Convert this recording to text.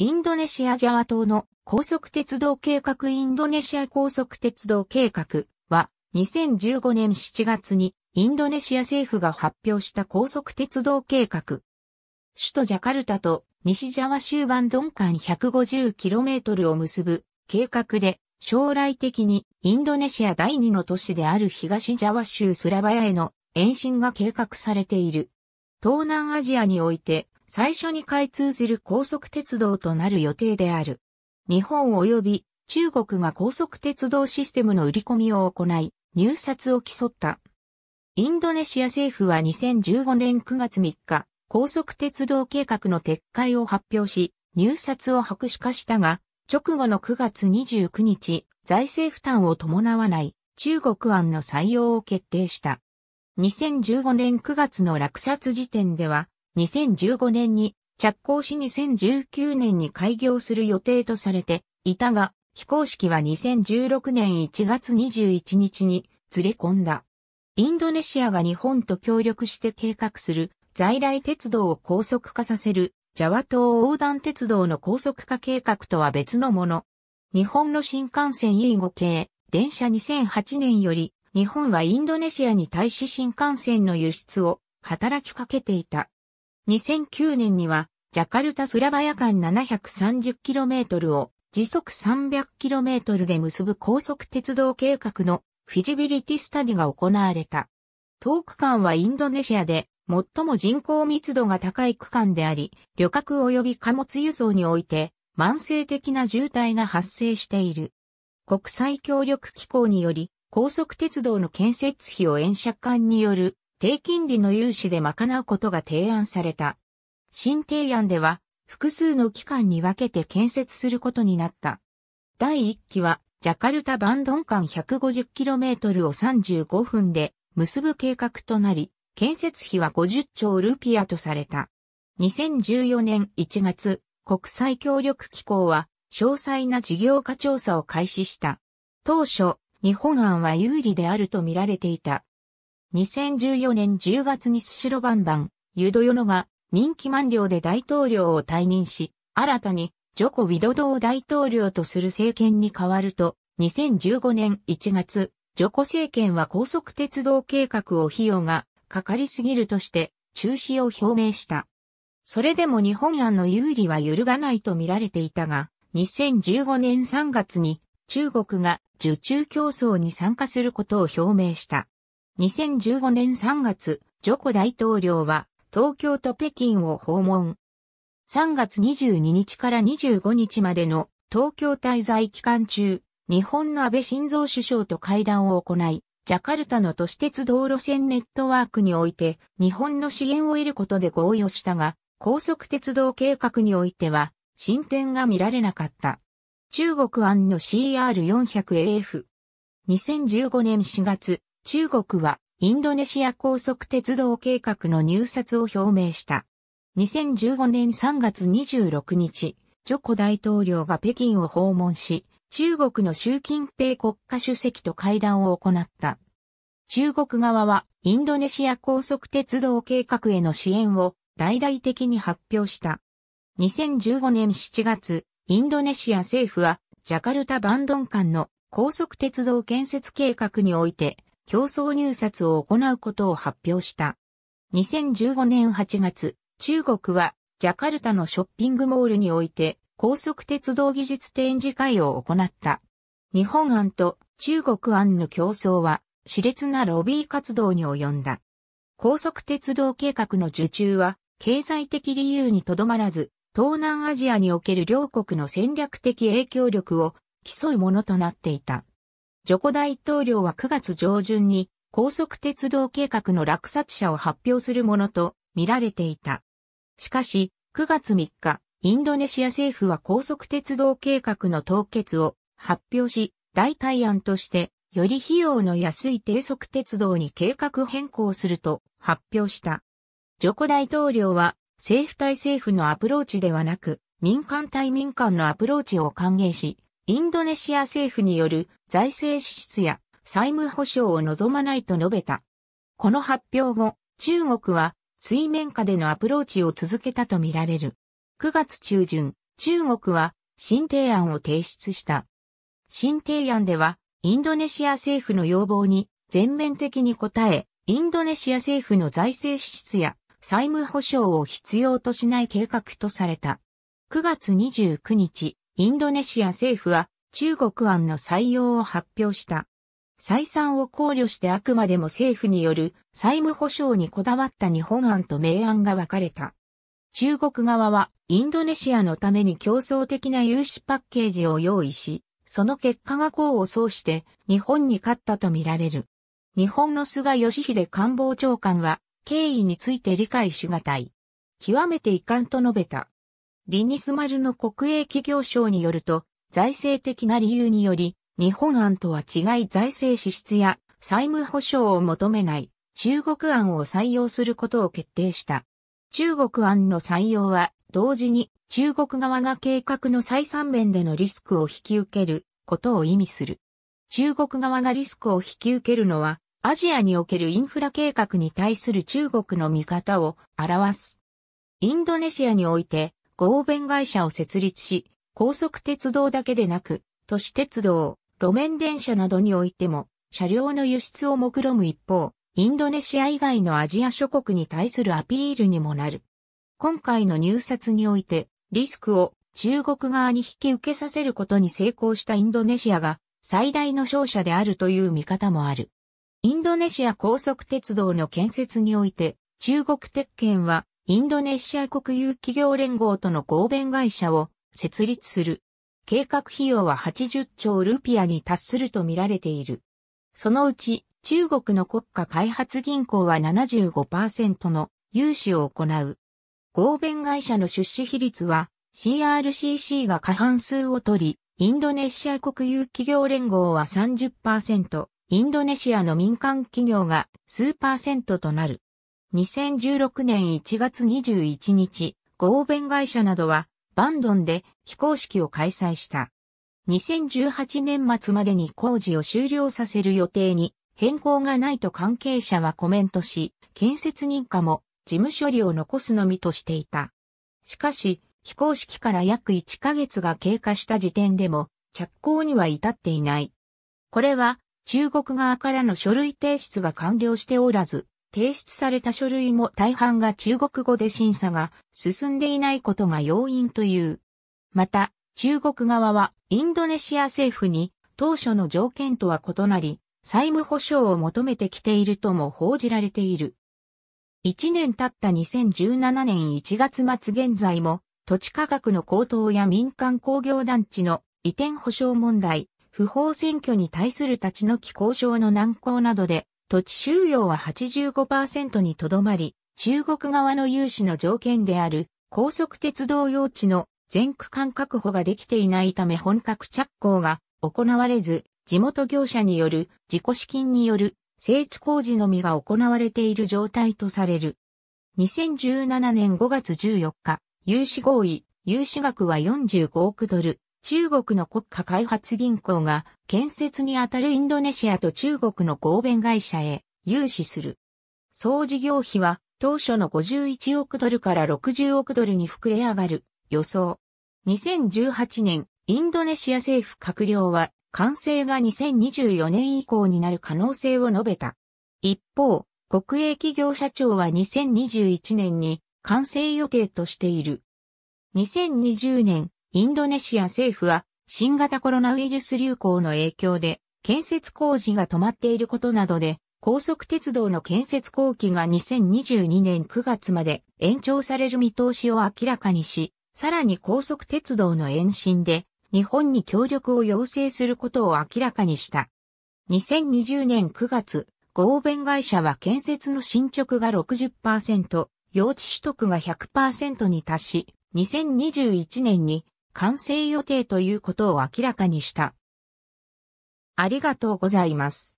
インドネシアジャワ島の高速鉄道計画インドネシア高速鉄道計画は2015年7月にインドネシア政府が発表した高速鉄道計画。首都ジャカルタと西ジャワ州バンドン間 150km を結ぶ計画で将来的にインドネシア第2の都市である東ジャワ州スラバヤへの延伸が計画されている。東南アジアにおいて最初に開通する高速鉄道となる予定である。日本及び中国が高速鉄道システムの売り込みを行い、入札を競った。インドネシア政府は2015年9月3日、高速鉄道計画の撤回を発表し、入札を白紙化したが、直後の9月29日、財政負担を伴わない中国案の採用を決定した。2015年9月の落札時点では、2015年に着工し2019年に開業する予定とされていたが、非公式は2016年1月21日にずれ込んだ。インドネシアが日本と協力して計画する在来鉄道を高速化させるジャワ島横断鉄道の高速化計画とは別のもの。日本の新幹線 E5 系、電車2008年より日本はインドネシアに対し新幹線の輸出を働きかけていた。2009年には、ジャカルタスラバヤ間 730km を時速 300km で結ぶ高速鉄道計画のフィジビリティスタディが行われた。遠く間はインドネシアで最も人口密度が高い区間であり、旅客及び貨物輸送において慢性的な渋滞が発生している。国際協力機構により高速鉄道の建設費を円借管による低金利の融資で賄うことが提案された。新提案では、複数の期間に分けて建設することになった。第1期は、ジャカルタ・バンドン間 150km を35分で結ぶ計画となり、建設費は50兆ルピアとされた。2014年1月、国際協力機構は、詳細な事業化調査を開始した。当初、日本案は有利であると見られていた。2014年10月にスシロバンバン、ユドヨノが人気満了で大統領を退任し、新たにジョコ・ウィドドを大統領とする政権に変わると、2015年1月、ジョコ政権は高速鉄道計画を費用がかかりすぎるとして中止を表明した。それでも日本案の有利は揺るがないと見られていたが、2015年3月に中国が受注競争に参加することを表明した。2015年3月、ジョコ大統領は東京と北京を訪問。3月22日から25日までの東京滞在期間中、日本の安倍晋三首相と会談を行い、ジャカルタの都市鉄道路線ネットワークにおいて日本の支援を得ることで合意をしたが、高速鉄道計画においては進展が見られなかった。中国案の CR400AF。2015年4月、中国はインドネシア高速鉄道計画の入札を表明した。2015年3月26日、ジョコ大統領が北京を訪問し、中国の習近平国家主席と会談を行った。中国側はインドネシア高速鉄道計画への支援を大々的に発表した。2015年7月、インドネシア政府はジャカルタ・バンドン間の高速鉄道建設計画において競争入札を行うことを発表した。2015年8月、中国はジャカルタのショッピングモールにおいて高速鉄道技術展示会を行った。日本案と中国案の競争は熾烈なロビー活動に及んだ。高速鉄道計画の受注は経済的理由にとどまらず、東南アジアにおける両国の戦略的影響力を競うものとなっていた。ジョコ大統領は9月上旬に高速鉄道計画の落札者を発表するものと見られていた。しかし、9月3日、インドネシア政府は高速鉄道計画の凍結を発表し、代替案として、より費用の安い低速鉄道に計画変更すると発表した。ジョコ大統領は、政府対政府のアプローチではなく、民間対民間のアプローチを歓迎し、インドネシア政府による財政支出や債務保障を望まないと述べた。この発表後、中国は水面下でのアプローチを続けたとみられる。9月中旬、中国は新提案を提出した。新提案では、インドネシア政府の要望に全面的に応え、インドネシア政府の財政支出や債務保障を必要としない計画とされた。9月29日、インドネシア政府は中国案の採用を発表した。採算を考慮してあくまでも政府による債務保障にこだわった日本案と明案が分かれた。中国側はインドネシアのために競争的な融資パッケージを用意し、その結果が功を奏して日本に勝ったとみられる。日本の菅義偉官房長官は経緯について理解しがたい。極めて遺憾と述べた。リニスマルの国営企業省によると、財政的な理由により、日本案とは違い財政支出や債務保障を求めない中国案を採用することを決定した。中国案の採用は同時に中国側が計画の再三面でのリスクを引き受けることを意味する。中国側がリスクを引き受けるのはアジアにおけるインフラ計画に対する中国の見方を表す。インドネシアにおいて合弁会社を設立し、高速鉄道だけでなく、都市鉄道、路面電車などにおいても、車両の輸出を目論む一方、インドネシア以外のアジア諸国に対するアピールにもなる。今回の入札において、リスクを中国側に引き受けさせることに成功したインドネシアが最大の勝者であるという見方もある。インドネシア高速鉄道の建設において、中国鉄拳はインドネシア国有企業連合との合弁会社を設立する。計画費用は80兆ルピアに達すると見られている。そのうち中国の国家開発銀行は75%の融資を行う。合弁会社の出資比率は CRCC が過半数を取り、インドネシア国有企業連合は30%、インドネシアの民間企業が数パーセントとなる。2016年1月21日、合弁会社などは、バンドンで非公式を開催した。2018年末までに工事を終了させる予定に変更がないと関係者はコメントし、建設認可も事務処理を残すのみとしていた。しかし、非公式から約1ヶ月が経過した時点でも着工には至っていない。これは中国側からの書類提出が完了しておらず、提出された書類も大半が中国語で審査が進んでいないことが要因という。また、中国側はインドネシア政府に当初の条件とは異なり、債務保障を求めてきているとも報じられている。1年経った2017年1月末現在も、土地価格の高騰や民間工業団地の移転保障問題、不法選挙に対する立ち退き交渉の難航などで土地収容は85%にとどまり、中国側の融資の条件である高速鉄道用地の全区間確保ができていないため本格着工が行われず、地元業者による自己資金による整地工事のみが行われている状態とされる。2017年5月14日、融資合意、融資額は45億ドル、中国の国家開発銀行が建設にあたるインドネシアと中国の合弁会社へ融資する。総事業費は当初の51億ドルから60億ドルに膨れ上がる予想。2018年、インドネシア政府閣僚は完成が2024年以降になる可能性を述べた。一方、国営企業社長は2021年に完成予定としている。2020年、インドネシア政府は新型コロナウイルス流行の影響で建設工事が止まっていることなどで高速鉄道の建設工期が2022年9月まで延長される見通しを明らかにし、さらに高速鉄道の延伸で日本に協力を要請することを明らかにした。2020年9月、合弁会社は建設の進捗が60%、用地取得が100%に達し、2021年に完成予定ということを明らかにした。ありがとうございます。